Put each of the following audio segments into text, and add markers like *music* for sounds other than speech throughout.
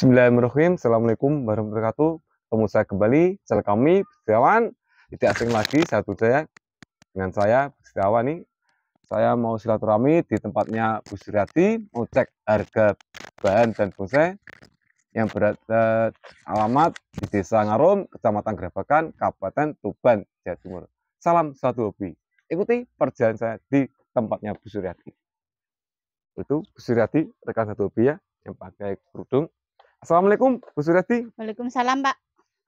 Bismillahirrahmanirrahim. Assalamualaikum warahmatullahi wabarakatuh. Ketemu saya kembali, channel kami, Setiawan. Tidak asing lagi, saya Dengan saya, Setiawan nih. Saya mau silaturahmi di tempatnya Bu Suryati, mau cek harga bahan dan bonsai yang berada alamat di Desa Ngarum, Kecamatan Gerabakan, Kabupaten Tuban, Jawa Timur. Salam satu hobi. Ikuti perjalanan saya di tempatnya Bu Suryati. Itu Bu Suryati, rekan satu hobi ya, yang pakai kerudung Assalamualaikum Bu Surati. Waalaikumsalam Pak.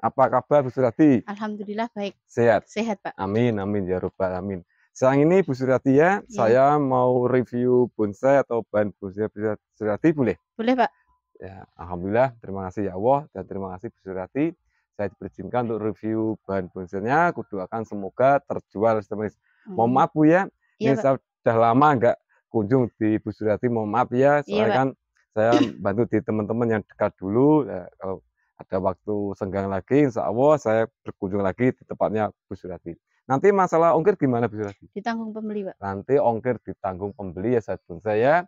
Apa kabar Bu Surati? Alhamdulillah baik. Sehat. Sehat Pak. Amin amin ya robbal amin. Sekarang ini Bu Surati ya, ya. saya mau review bonsai atau bahan bonsai Bu Surati boleh? Boleh Pak. Ya, Alhamdulillah, terima kasih ya Allah dan terima kasih Bu Surati. Saya diperizinkan untuk review bahan bonsainya, kuduakan semoga terjual semuanya. hmm. Mohon maaf Bu ya, ya ini sudah lama nggak kunjung di Bu Surati, mohon maaf ya, soalnya ya, kan saya bantu di teman-teman yang dekat dulu ya, kalau ada waktu senggang lagi insya Allah saya berkunjung lagi di tempatnya Bu Surati nanti masalah ongkir gimana Bu Surati ditanggung pembeli Pak nanti ongkir ditanggung pembeli ya satupun saya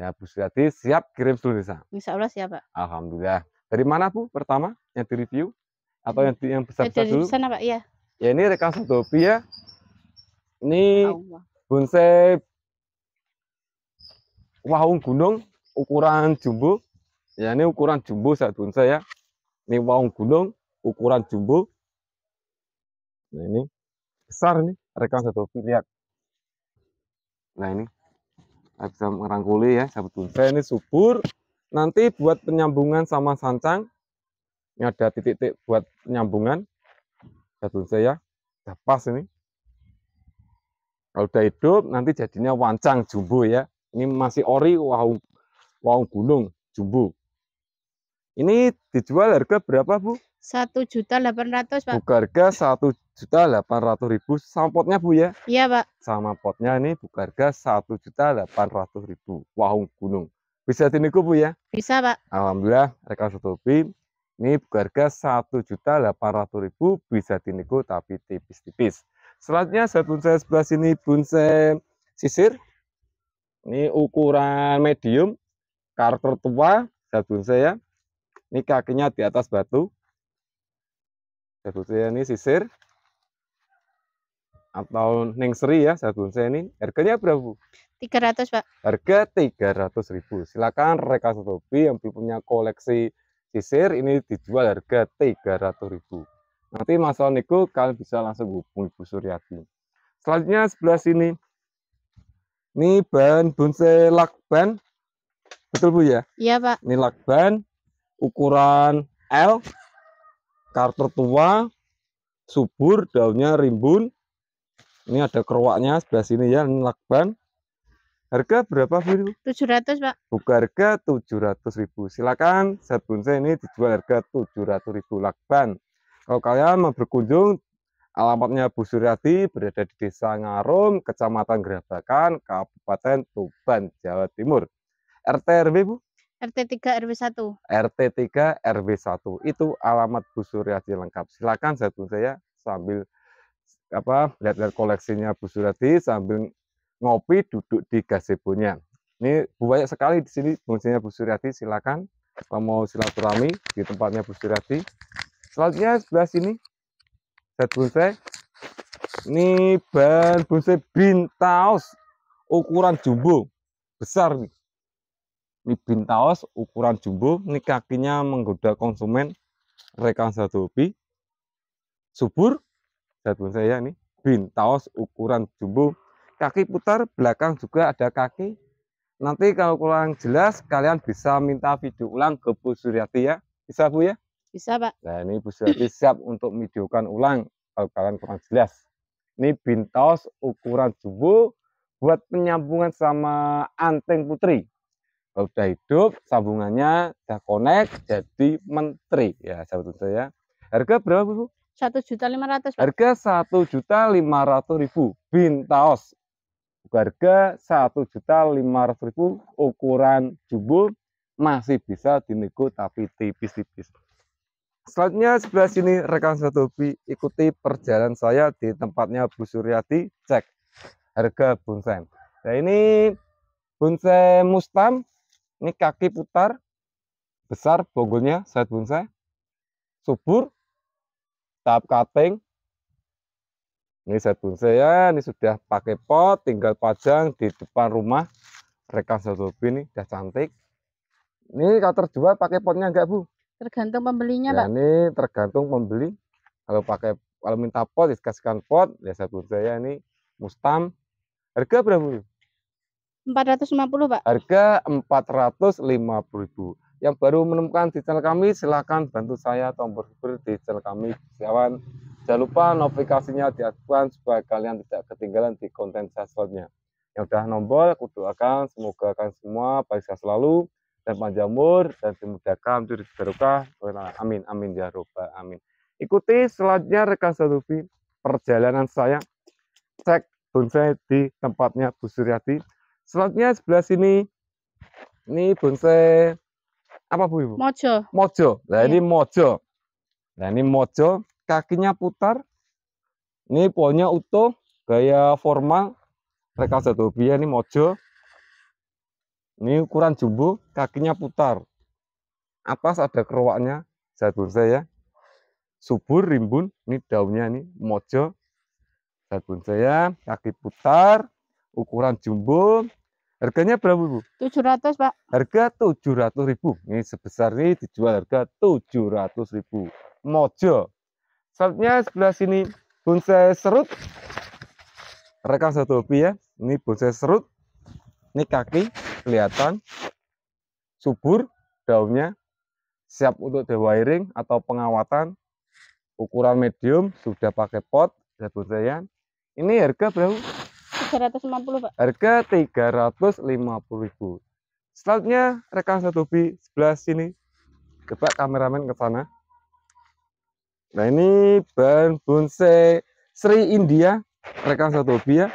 ya Bu Surati siap kirim seluruh desa insya Allah siap Pak Alhamdulillah dari mana Bu pertama yang di review atau yang di, yang besar besar ya, dari dulu sana Pak ya. ya ini rekan satu ya ini Allah. bonsai wahung gunung ukuran jumbo ya ini ukuran jumbo saya bonsai ya ini waung gunung ukuran jumbo nah ini besar nih rekan satu lihat nah ini saya bisa merangkuli ya sahabat bonsai ini subur nanti buat penyambungan sama sancang ini ada titik-titik buat penyambungan satu bonsai ya pas ini kalau udah hidup nanti jadinya wancang jumbo ya ini masih ori wow Wong Gunung Jumbo. Ini dijual harga berapa, Bu? Satu juta delapan ratus Pak. Buka harga satu juta delapan ratus ribu sama potnya, Bu ya? Iya, Pak. Sama potnya ini buka harga satu juta delapan ratus ribu Wong Gunung. Bisa diniku, Bu ya? Bisa, Pak. Alhamdulillah, rekan satu ini harga satu juta delapan ratus ribu bisa diniku, tapi tipis-tipis. Selanjutnya saya bonsai sebelah sini bonsai sisir. Ini ukuran medium karakter tua bonsai ya ini kakinya di atas batu jagung saya ya, ini sisir atau ningseri ya jagung saya ya, ini harganya berapa bu? 300 pak harga 300 ribu Silahkan rekan sotobi yang punya koleksi sisir ini dijual harga 300 ribu nanti masalah niku kalian bisa langsung hubungi Bu Suryati selanjutnya sebelah sini ini bahan bonsai lakban Betul Bu ya? Iya Pak. Ini lakban ukuran L, karter tua, subur, daunnya rimbun. Ini ada keruaknya sebelah sini ya, ini lakban. Harga berapa Bu? 700 Pak. Buka harga 700 ribu. Silakan zat bonsai ini dijual harga 700 ribu lakban. Kalau kalian mau berkunjung, alamatnya Bu Suryati berada di Desa Ngarum, Kecamatan Gerabakan, Kabupaten Tuban, Jawa Timur. RT RW Bu? RT 3 RW 1. RT 3 RW 1. Itu alamat Bu Suryati lengkap. Silakan satu saya sambil apa lihat-lihat koleksinya Bu Suryati sambil ngopi duduk di gazebo-nya. Ini banyak sekali di sini fungsinya Bu Suryati. Silakan kalau mau silaturahmi di tempatnya Bu Suryati. Selanjutnya sebelah sini set bonsai. Ini ban bonsai bintaus ukuran jumbo besar nih ini bintaos ukuran jumbo ini kakinya menggoda konsumen rekan satu hobi. subur jadwal saya ini bintaos ukuran jumbo kaki putar belakang juga ada kaki nanti kalau kurang jelas kalian bisa minta video ulang ke Bu Suryati ya bisa Bu ya bisa Pak nah ini Bu Suryati siap untuk videokan ulang kalau kalian kurang jelas ini bintaos ukuran jumbo buat penyambungan sama anteng putri kalau sudah hidup sambungannya sudah connect jadi menteri ya sahabat ya harga berapa bu satu juta lima ratus harga satu juta lima ratus ribu bintaos harga satu juta lima ratus ribu ukuran jumbo masih bisa dinego tapi tipis-tipis Selanjutnya sebelah sini rekan satu hobi ikuti perjalanan saya di tempatnya Bu Suryati cek harga bonsai. Nah ini bonsai mustam ini kaki putar, besar bonggolnya sayat bonsai, subur, tahap cutting. Ini saya bonsai ya, ini sudah pakai pot, tinggal pajang di depan rumah. Rekan satu ini sudah cantik. Ini kalau terjual pakai potnya enggak, Bu? Tergantung pembelinya, ya, Pak. Ini tergantung pembeli. Kalau pakai kalau minta pot dikasihkan pot, ya saya bonsai ya ini mustam. Harga berapa, Bu? 450, Pak. Harga 450.000. Yang baru menemukan di channel kami, silahkan bantu saya tombol subscribe di channel kami. Kawan, jangan lupa notifikasinya diaktifkan supaya kalian tidak ketinggalan di konten saya selanjutnya. Yang sudah nombor, aku doakan semoga kalian semua baik sehat selalu dan panjang umur dan dimudahkan untuk berkah. Amin, amin ya robbal amin. Ikuti selanjutnya rekan Sadufi perjalanan saya cek bonsai di tempatnya Bu Suryati Selanjutnya sebelah sini ini bonsai apa Bu Ibu? Mojo. Mojo. Nah, yeah. ini iya. mojo. Nah, ini mojo, kakinya putar. Ini pohonnya utuh, gaya formal. Rekal Zatobia ya, ini mojo. Ini ukuran jumbo, kakinya putar. Atas ada kerowaknya, bonsai ya, Subur, rimbun, ini daunnya ini mojo. bonsai ya, kaki putar ukuran jumbo. Harganya berapa, Bu? 700, Pak. Harga 700.000. Ini sebesar ini dijual harga 700.000. Mojo. Selanjutnya sebelah sini bonsai serut. Rekan satu hobi ya. Ini bonsai serut. Ini kaki kelihatan subur daunnya siap untuk dewiring atau pengawatan ukuran medium sudah pakai pot bonsaian ini harga berapa 350, Pak. Harga 350.000. Selanjutnya rekan satu b sebelah sini. Coba kameramen ke sana. Nah, ini bahan bonsai Sri India rekan satu b ya.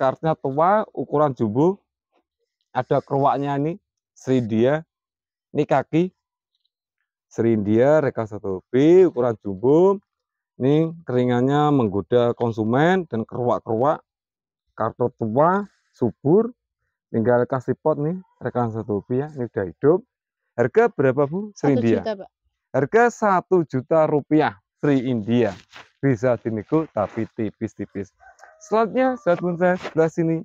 Kartnya tua, ukuran jumbo. Ada keruaknya ini Sri India. Ini kaki Sri India rekan satu b ukuran jumbo. Ini keringannya menggoda konsumen dan keruak-keruak kartu tua, subur, tinggal kasih pot nih, rekan satu rupiah, ini udah hidup. Harga berapa Bu? Sri India. Harga satu juta rupiah, Sri India. Bisa dinego tapi tipis-tipis. Selanjutnya, saat bonsai sebelah sini.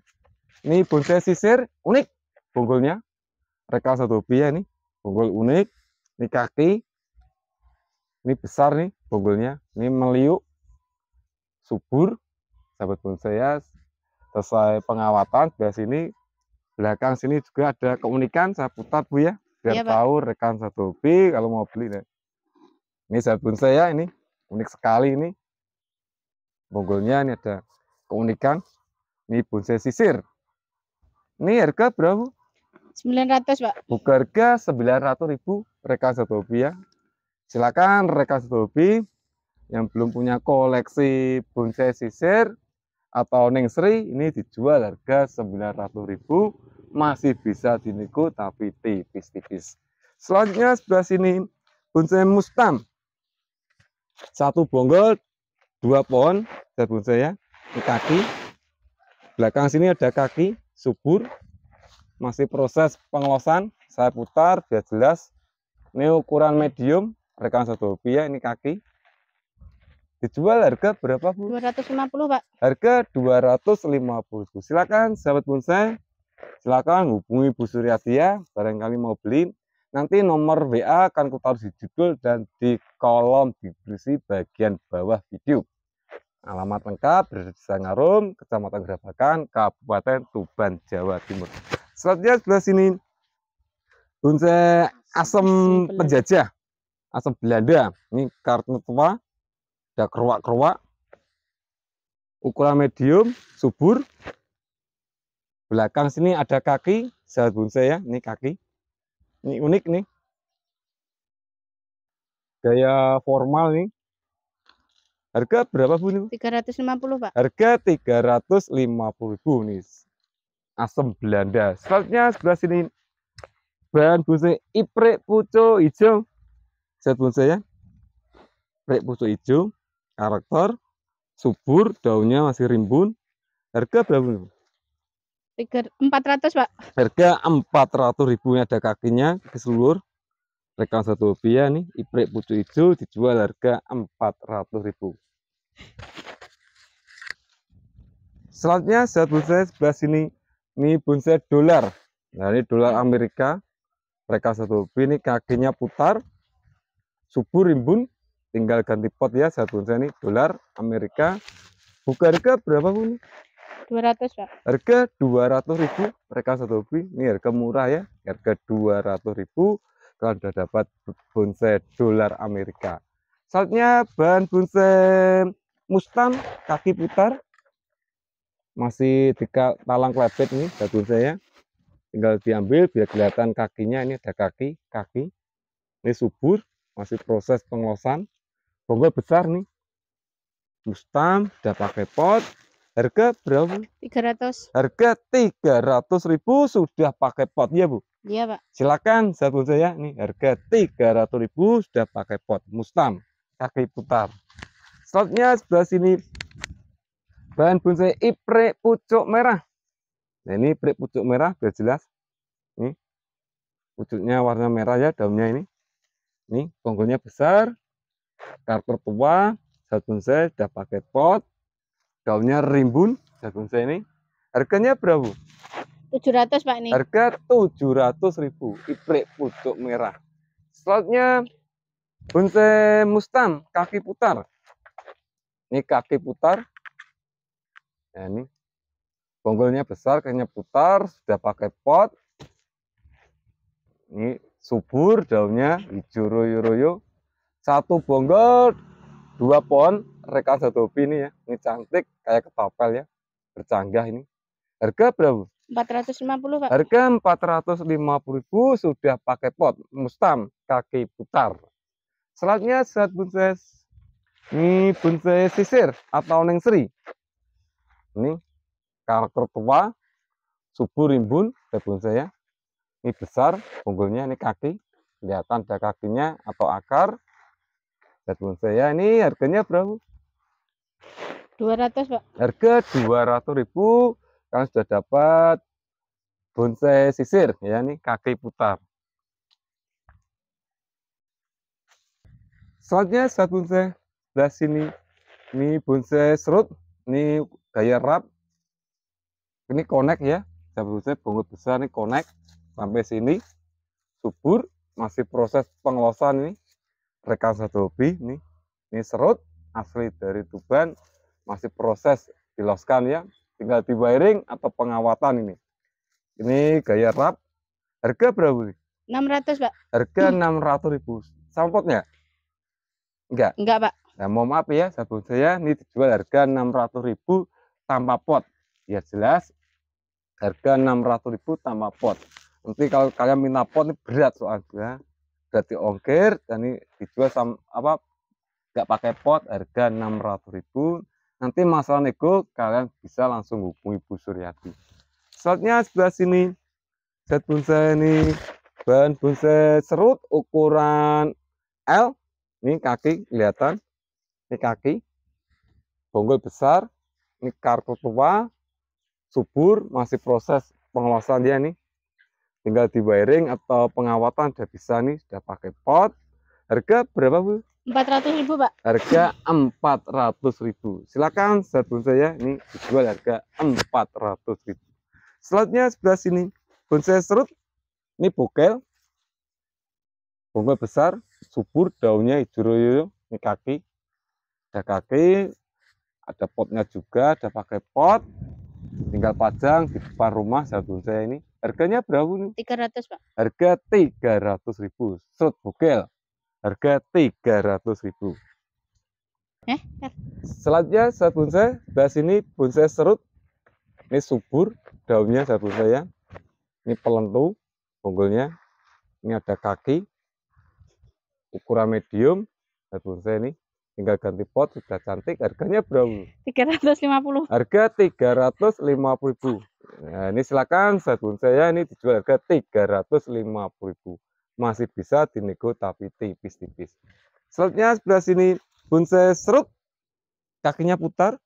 Ini bonsai sisir, unik bonggolnya. Rekan satu rupiah nih, bonggol unik. Ini kaki, ini besar nih bonggolnya. Ini meliuk, subur, sahabat bonsai ya selesai pengawatan sebelah sini belakang sini juga ada keunikan saya putar bu ya biar iya, tahu rekan satu hobi kalau mau beli deh. ini sabun saya ini unik sekali ini bonggolnya ini ada keunikan ini bonsai sisir ini harga berapa 900 pak buka harga 900 ribu rekan satu hobi ya silakan rekan satu hobi yang belum punya koleksi bonsai sisir atau Neng Sri ini dijual harga 900.000 masih bisa dinego tapi tipis-tipis. Selanjutnya sebelah sini bonsai mustam. Satu bonggol, dua pohon, dan bonsai ya. Ini kaki. Belakang sini ada kaki, subur. Masih proses pengelosan. Saya putar biar jelas. Ini ukuran medium, rekan satu rupiah ya, ini kaki. Dijual harga berapa, Bu? 250, Pak. Harga 250. Silakan sahabat bonsai, silakan hubungi Bu Suryati ya barangkali mau beli. Nanti nomor WA akan ku taruh di judul dan di kolom deskripsi bagian bawah video. Alamat lengkap berada di Sangarum, Kecamatan Grabakan, Kabupaten Tuban, Jawa Timur. Selanjutnya sebelah sini bonsai asam penjajah, asam Belanda. Ini kartu tua ada keruak-keruak. Ukuran medium, subur. Belakang sini ada kaki, sahabat bonsai ya, ini kaki. Ini unik nih. Gaya formal nih. Harga berapa Bu ini? 350, Pak. Harga 350 ribu nih. Asem Belanda. Selanjutnya sebelah sini bahan bonsai iprek pucuk hijau. Sahabat bonsai ya. Iprek pucuk hijau. Karakter subur, daunnya masih rimbun. Harga berapa? nih? Empat ratus Pak. Harga empat ratus ribu ada kakinya ke seluruh. Rekan satu rupiah ya, nih, iprek pucuk hijau dijual harga empat ratus ribu. Selanjutnya saat bonsai sebelah sini, ini bonsai dolar. Nah ini dolar Amerika, rekan satu rupiah ini kakinya putar, subur rimbun, tinggal ganti pot ya satu ini dolar Amerika buka harga berapa bu Dua 200 pak harga 200 ribu mereka satu hobi ini harga murah ya harga 200 ribu kalau sudah dapat bonsai dolar Amerika saatnya bahan bonsai mustam kaki putar masih tiga talang klepet nih satu ya. tinggal diambil biar kelihatan kakinya ini ada kaki kaki ini subur masih proses pengosan bonggol besar nih Mustam udah pakai pot harga berapa 300 harga 300 ribu sudah pakai pot ya Bu iya Pak silakan satu saya nih harga 300 ribu sudah pakai pot Mustam kaki putar slotnya sebelah sini bahan bonsai iprek pucuk merah nah ini iprek pucuk merah biar jelas ini pucuknya warna merah ya daunnya ini ini bonggolnya besar karakter tua jagung saya sudah pakai pot daunnya rimbun jagung saya ini harganya berapa 700 Pak ini harga 700 ribu iprik pucuk merah slotnya bonsai mustang kaki putar ini kaki putar ya, ini bonggolnya besar kayaknya putar sudah pakai pot ini subur daunnya hijau royo-royo satu bonggol dua pohon rekan satu ini ya ini cantik kayak ketopel ya bercanggah ini harga berapa 450 pak harga 450.000 sudah pakai pot mustam kaki putar selanjutnya saat bonsai ini bonsai sisir atau neng seri ini karakter tua subur rimbun ada bonsai ya ini besar bonggolnya ini kaki kelihatan ada kakinya atau akar Karbon saya ini harganya berapa? 200, Pak. Harga ribu, kalian sudah dapat bonsai sisir ya ini kaki putar. Selanjutnya saat bonsai sebelah sini ini bonsai serut, ini gaya rap. Ini connect ya. Bonsai bungkus besar ini connect sampai sini subur masih proses pengelosan ini rekan satu hobi nih ini serut asli dari Tuban masih proses diloskan ya tinggal di wiring atau pengawatan ini ini gaya rap harga berapa nih? 600 pak harga hmm. enam ratus ribu sampotnya enggak enggak pak nah mohon maaf ya sabun saya ini dijual harga 600 ribu tanpa pot ya jelas harga 600 ribu tanpa pot nanti kalau kalian minta pot ini berat soalnya berarti ongkir dan ini dijual sama apa nggak pakai pot harga 600.000 nanti masalah nego kalian bisa langsung hubungi Bu Suryati selanjutnya sebelah sini set bonsai ini bahan bonsai serut ukuran L ini kaki kelihatan ini kaki bonggol besar ini kartu tua subur masih proses pengelolaan dia nih tinggal di wiring atau pengawatan sudah bisa nih sudah pakai pot harga berapa bu? 400 ribu pak harga 400 ribu silakan bonsai saya ini dijual harga 400 ribu selanjutnya sebelah sini bonsai serut ini bokel bongkel besar subur daunnya hijau ini kaki ada kaki ada potnya juga ada pakai pot tinggal pajang di depan rumah sabun saya ini harganya berapa nih? 300 pak harga 300 ribu serut bukel harga 300 ribu eh, selanjutnya sabun saya bahas ini bonsai serut ini subur daunnya sabun saya ini pelentu bonggolnya ini ada kaki ukuran medium sabun saya ini tinggal ganti pot sudah cantik harganya berapa 350 harga 350 ribu nah ini silakan sabun saya ini dijual harga 350 ribu masih bisa dinego tapi tipis-tipis selanjutnya sebelah sini bonsai serut kakinya putar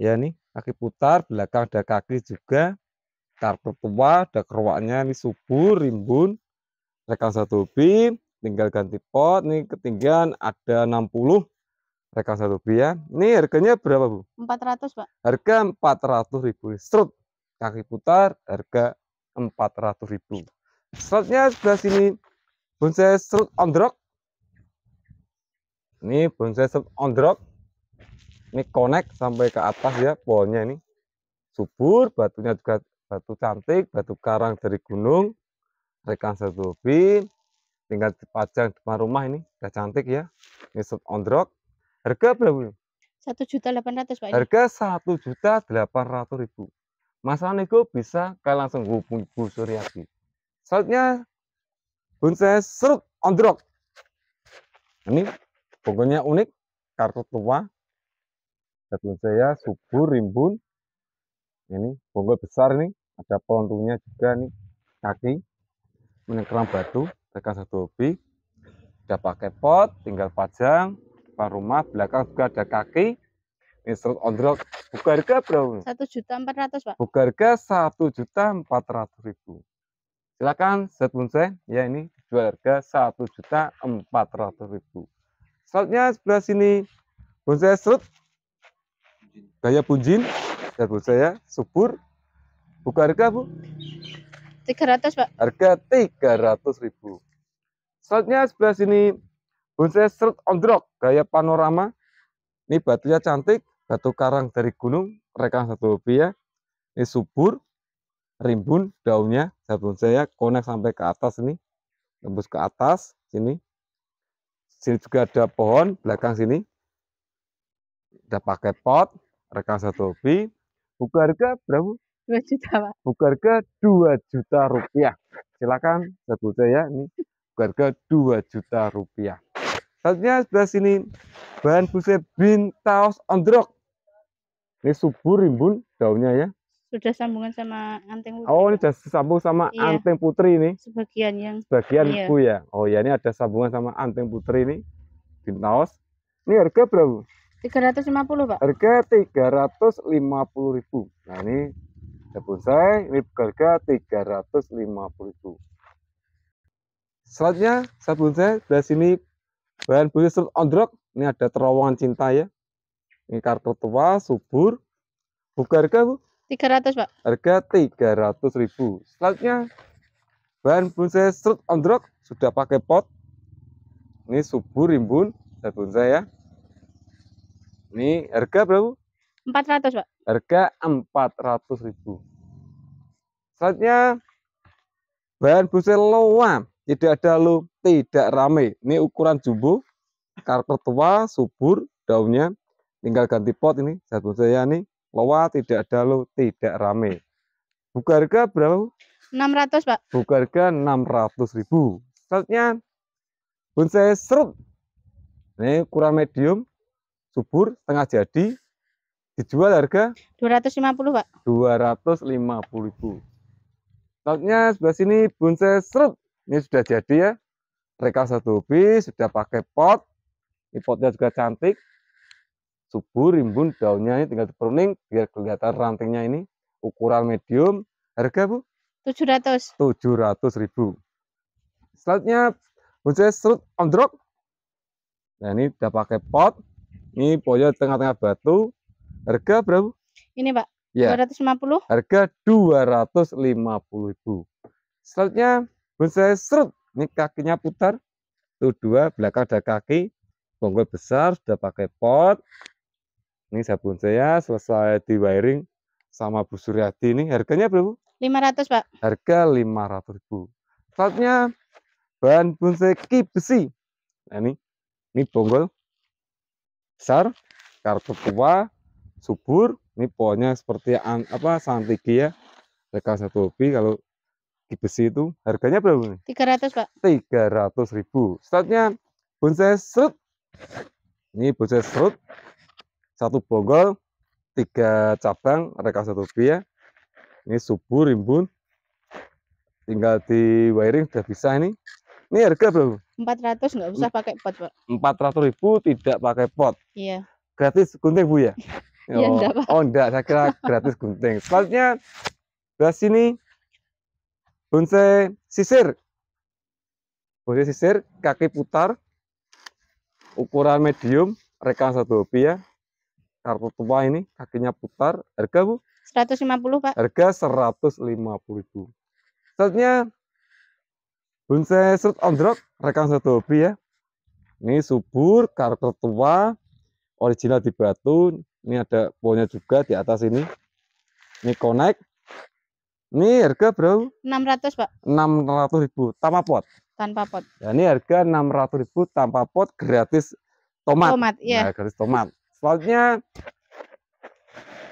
ya nih kaki putar belakang ada kaki juga karpet tua ada keruaknya ini subur rimbun rekan satu bim tinggal ganti pot nih ketinggian ada 60 rekan satu pria ya. ini harganya berapa Bu 400 Pak harga 400 ribu strut kaki putar harga 400 ribu strutnya sebelah sini bonsai strut rock ini bonsai strut rock ini connect sampai ke atas ya pohonnya ini subur batunya juga batu cantik batu karang dari gunung rekan satu pria tinggal dipajang depan rumah ini udah cantik ya ini on ondrok harga berapa satu juta delapan ratus pak harga satu juta delapan ratus ribu masalah nego bisa kalian langsung hubungi Bu Suryati selanjutnya bonsai serut ondrok ini pokoknya unik kartu tua Jadul saya subur rimbun ini bonggol besar nih ada pohon juga nih kaki menengkeram batu tekan satu hobi udah pakai pot tinggal pajang depan rumah belakang juga ada kaki ini serut ondrok buka harga berapa? satu juta empat ratus pak buka harga satu juta empat ratus ribu silakan set bonsai ya ini jual harga satu juta empat ratus ribu selanjutnya sebelah sini bonsai serut gaya punjin dan ya, bonsai ya subur buka harga bu 300 pak harga 300 ribu Slotnya sebelah sini bonsai strut on drop gaya panorama. Ini batunya cantik, batu karang dari gunung, rekan satu hobi ya. Ini subur, rimbun daunnya, sabun saya konek sampai ke atas ini, tembus ke atas sini. Sini juga ada pohon belakang sini. Ada pakai pot, rekan satu hobi. Buka harga berapa? 2 juta, Buka harga dua juta rupiah. Silakan, sabun saya ya, ini harga 2 juta rupiah selanjutnya sebelah sini bahan busnya bintaos ondrok ini subur rimbun daunnya ya sudah sambungan sama anting putri. Oh, ini sudah sambung sama iya. anting putri ini. Sebagian yang sebagian iya. ya. Oh, ya ini ada sambungan sama anting putri ini. Bintaos. Ini harga berapa? 350, Pak. Harga ribu. Nah, ini ya bonsai ini harga ribu. Selanjutnya, pun saya dari sini bahan bonsai strut on drop. Ini ada terowongan cinta ya. Ini kartu tua, subur. Buka harga, Bu? ratus Pak. Harga tiga ratus ribu. Selanjutnya, bahan bonsai strut on drop. Sudah pakai pot. Ini subur, rimbun, sahabat bonsai ya. Ini harga berapa, Bu? ratus Pak. Harga empat ratus ribu. Selanjutnya, bahan bonsai lowam tidak ada lo tidak rame. Ini ukuran jumbo, karakter tua, subur, daunnya tinggal ganti pot ini. satu saya ini loa, tidak ada lo tidak rame. Buka harga berapa? 600, Pak. Buka harga 600 ribu. Selanjutnya bonsai serut. Ini ukuran medium, subur, setengah jadi. Dijual harga 250, Pak. 250 ribu. Selanjutnya sebelah sini bonsai serut ini sudah jadi ya. Mereka satu hobi, sudah pakai pot. Ini potnya juga cantik. Subur, rimbun, daunnya ini tinggal diperuning biar kelihatan rantingnya ini. Ukuran medium. Harga Bu? 700. ratus ribu. Selanjutnya bonsai serut ondrok. Nah ini sudah pakai pot. Ini pokoknya tengah-tengah batu. Harga berapa? Ini Pak, ya. 250. Harga 250 ribu. Selanjutnya Bun saya serut, ini kakinya putar. Tuh dua, belakang ada kaki. Bonggol besar, sudah pakai pot. Ini sabun saya selesai di wiring sama Bu Suryati ini. Harganya berapa? 500, Pak. Harga 500 ribu. Selanjutnya bahan bonsai ki besi. Nah, ini ini bonggol besar, kartu tua, subur. Ini pohonnya seperti an, apa santigia. Ya. Mereka satu hobi kalau di gitu besi itu harganya berapa? Tiga 300 pak ratus ribu Startnya bonsai serut ini bonsai serut satu bonggol tiga cabang reka satu biaya ini subur rimbun tinggal di wiring sudah bisa ini ini harga berapa? Empat ratus nggak usah pakai pot pak ratus ribu tidak pakai pot iya gratis gunting bu ya? *laughs* Iya, oh, ya enggak, pak. oh enggak saya kira gratis gunting selanjutnya belas ini Bonsai sisir. Bonsai sisir kaki putar ukuran medium rekan satu hobi ya. Kartu tua ini kakinya putar, harga Bu? 150, Pak. Harga 150.000. Selanjutnya bonsai serut on drop rekan satu hobi ya. Ini subur, karakter tua, original di batu. Ini ada pohonnya juga di atas ini. Ini connect ini harga Enam 600 pak. 600 ribu tanpa pot. Tanpa pot. Ya, ini harga 600 ribu tanpa pot gratis tomat. Tomat ya. Nah, gratis tomat. Selanjutnya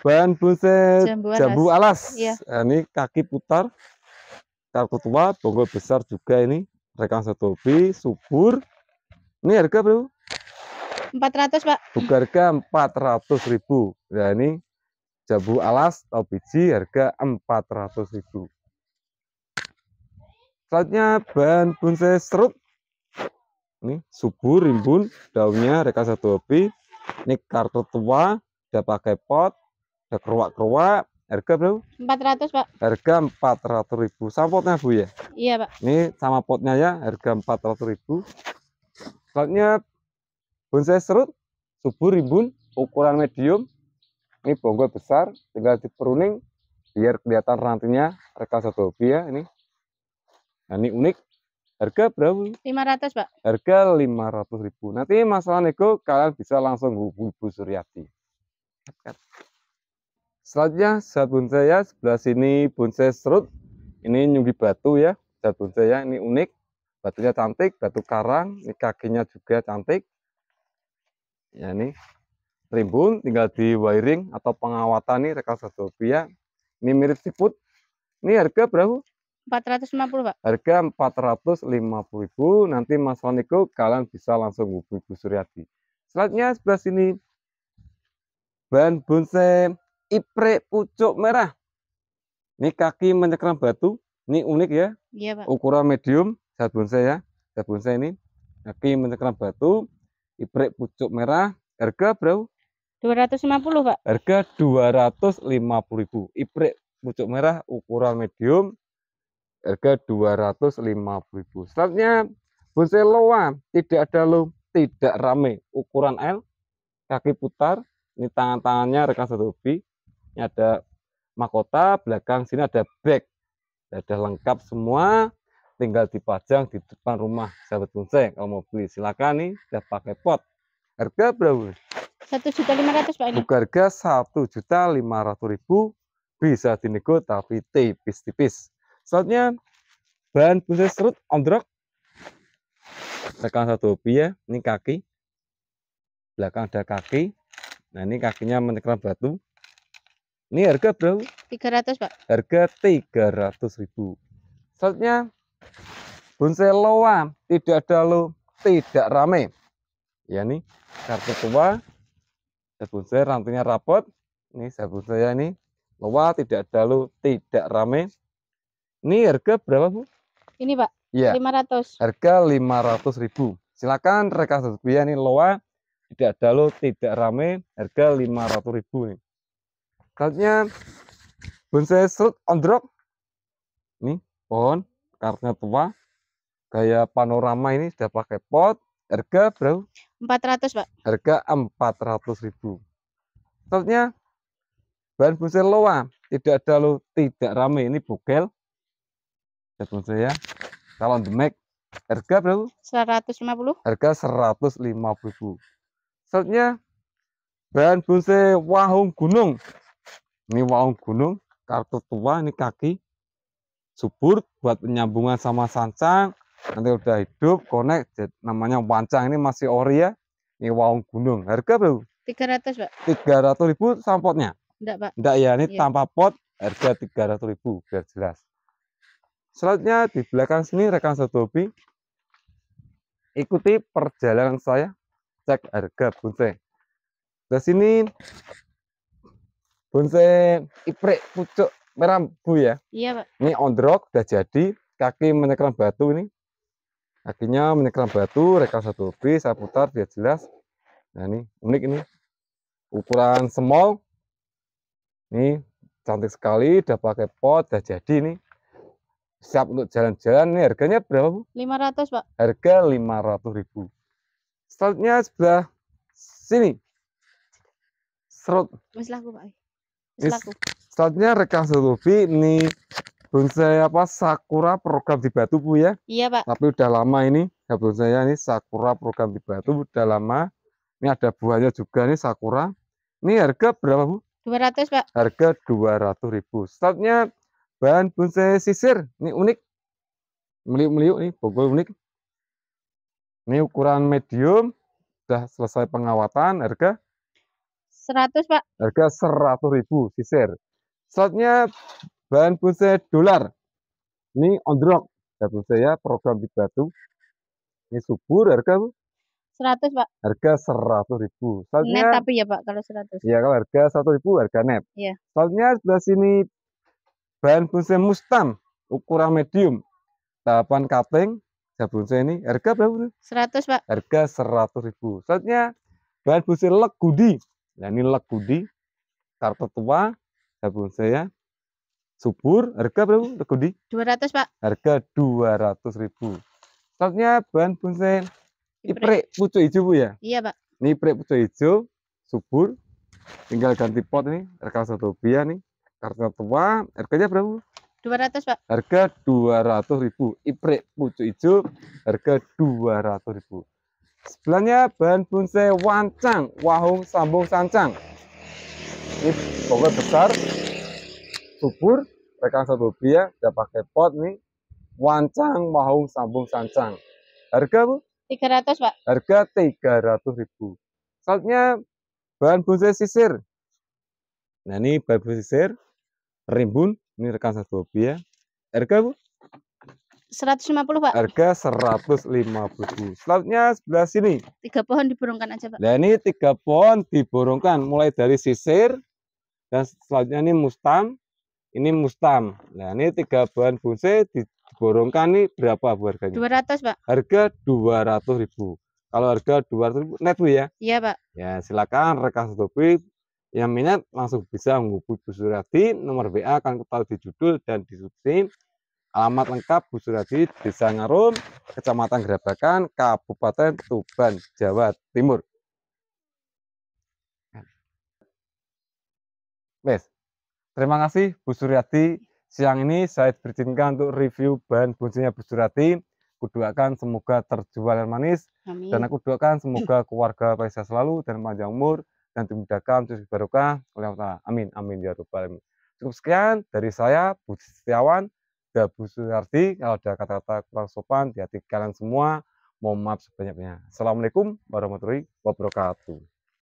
bahan bonsai jambu, jambu alas. Ya. ini kaki putar, kartu tua, bonggol besar juga ini. Rekan satu subur. Ini harga Empat 400 pak. Harga 400 ribu. Ya ini Jambu alas atau biji harga 400.000. Selanjutnya bahan bonsai serut. Ini subur rimbun, daunnya reka satu hobi. Ini kartu tua, tidak pakai pot, ada keruak-keruak. Harga berapa? 400, Pak. Harga 400.000. Sama potnya, Bu ya? Iya, Pak. Ini sama potnya ya, harga 400.000. Selanjutnya bonsai serut, subur rimbun, ukuran medium, ini bonggol besar, tinggal diperuning biar kelihatan rantingnya rekal satu hobi ya ini. Nah, ini unik. Harga berapa? 500, Pak. Harga 500 ribu. Nanti masalah nego kalian bisa langsung hubungi Bu Suryati. Selanjutnya, saat bonsai ya, sebelah sini bonsai serut. Ini nyugi batu ya, saat bonsai ya, ini unik. Batunya cantik, batu karang, ini kakinya juga cantik. Ya ini rimbun tinggal di wiring atau pengawatan nih rekan ya. ini mirip siput. ini harga berapa 450 Pak harga 450.000 nanti Mas kok kalian bisa langsung hubungi Bu Suryadi selanjutnya sebelah sini bahan bonsai ipre pucuk merah ini kaki menyekram batu ini unik ya iya Pak ukuran medium saat bonsai ya saat bonsai ini kaki menyekram batu ipre pucuk merah harga berapa? 250, Pak. Harga 250.000. Iprik pucuk merah ukuran medium harga 250.000. Selanjutnya bonsai loa, tidak ada lo, tidak rame, ukuran L, kaki putar, ini tangan-tangannya rekan satu hobi. Ini ada mahkota, belakang sini ada back. Ada lengkap semua, tinggal dipajang di depan rumah sahabat bonsai. Kalau mau beli silakan nih, udah pakai pot. Harga berapa? satu juta lima ratus pak ini buka harga satu juta lima ratus ribu bisa dinego tapi tipis-tipis selanjutnya bahan buntut serut ondrok tekan satu hobi ya ini kaki belakang ada kaki nah ini kakinya menekan batu ini harga bro 300 pak harga 300 ribu selanjutnya bonsai loa tidak ada lo tidak rame ya nih kartu tua saya saya rantingnya rapot ini saya bonsai saya ini loa tidak ada lu tidak rame ini harga berapa bu ini pak ya 500 harga 500 ribu silakan rekan setia ini loa tidak ada lu tidak rame harga 500 ribu nih selanjutnya bonsai serut drop ini pohon karena tua gaya panorama ini sudah pakai pot harga berapa 400 Pak. Harga 400 ribu. Selanjutnya, bahan bonsai loa. Tidak ada lo, tidak rame. Ini bugel. Ya bonsai ya. Calon Harga berapa? 150. Harga 150 ribu. Selanjutnya, bahan bonsai wahung gunung. Ini wahung gunung, kartu tua, ini kaki. Subur buat penyambungan sama sancang, nanti udah hidup connect namanya wancang ini masih ori ya ini waung gunung harga bro 300 pak 300 ribu sampotnya enggak pak enggak ya ini iya. tanpa pot harga 300 ribu biar jelas selanjutnya di belakang sini rekan satu hobi ikuti perjalanan saya cek harga bonsai di sini bonsai iprek pucuk merambu ya iya pak ini on the rock udah jadi kaki menekan batu ini akhirnya menyekram batu rekam satu lebih saya putar biar jelas nah ini unik ini ukuran small ini cantik sekali udah pakai pot udah jadi ini, siap untuk jalan-jalan nih harganya berapa bu? 500 pak harga 500 ribu selanjutnya sebelah sini serut Masalahku laku, pak. Mas laku. selanjutnya rekam satu lebih ini bonsai apa sakura program di Batu Bu ya? Iya Pak. Tapi udah lama ini ya bonsai ya, ini sakura program di Batu udah lama. Ini ada buahnya juga nih sakura. Ini harga berapa Bu? 200 Pak. Harga 200 ribu. Startnya bahan bonsai sisir. Ini unik. Meliuk-meliuk nih, bogol unik. Ini ukuran medium. Sudah selesai pengawatan. Harga 100 Pak. Harga 100 ribu sisir. Selanjutnya bahan busa dolar ini on bahan dapur saya program di batu ini subur harga bu 100 pak harga 100 ribu selanjutnya, net tapi ya pak kalau 100 Iya kalau harga 100 ribu harga net Iya. Soalnya sebelah sini bahan bonsai mustam ukuran medium tahapan cutting bahan saya ini harga berapa? 100 pak harga 100 ribu Soalnya bahan bonsai legudi nah ini legudi kartu tua bonsai ya subur harga berapa Rego di 200 Pak harga 200 ribu selanjutnya bahan bonsai iprek pucuk hijau Bu ya iya Pak ini iprek pucuk hijau subur tinggal ganti pot ini harga satu rupiah nih Karena tua harganya berapa 200 Pak harga 200 ribu iprek pucuk hijau harga 200 ribu sebelahnya bahan bonsai wancang wahung sambung sancang ini pokoknya besar subur, rekan sabubia, sudah pakai pot nih, wancang mahung sambung sancang. Harga bu? 300 pak. Harga 300 ribu. Selanjutnya bahan bonsai sisir. Nah ini bahan bonsai sisir, rimbun, ini rekan sabubia. Harga bu? 150 pak harga 150 selanjutnya sebelah sini tiga pohon diborongkan aja pak nah ini tiga pohon diborongkan mulai dari sisir dan selanjutnya ini mustang ini mustam nah ini tiga bahan bonsai diborongkan ini berapa bu harganya 200 pak harga 200 kalau harga 200 ribu net bu ya iya pak ya silakan rekan sotopi yang minat langsung bisa menghubungi Bu Suradi nomor WA akan ketahui di judul dan di subtim alamat lengkap Bu Suradi Desa Ngarum Kecamatan Gerabakan Kabupaten Tuban Jawa Timur nah. Wes Terima kasih Bu Suryati. Siang ini saya bercinta untuk review bahan buncinya Bu Suryati. Kuduakan semoga terjual yang manis. Amin. Dan aku doakan semoga keluarga Paisa selalu dan panjang umur dan dimudahkan terus barokah oleh Allah. Amin. Amin ya rabbal alamin. Cukup sekian dari saya Bu Setiawan dan Bu Suryati. Kalau ada kata-kata kurang sopan di hati kalian semua, mohon maaf sebanyaknya. Assalamualaikum warahmatullahi wabarakatuh.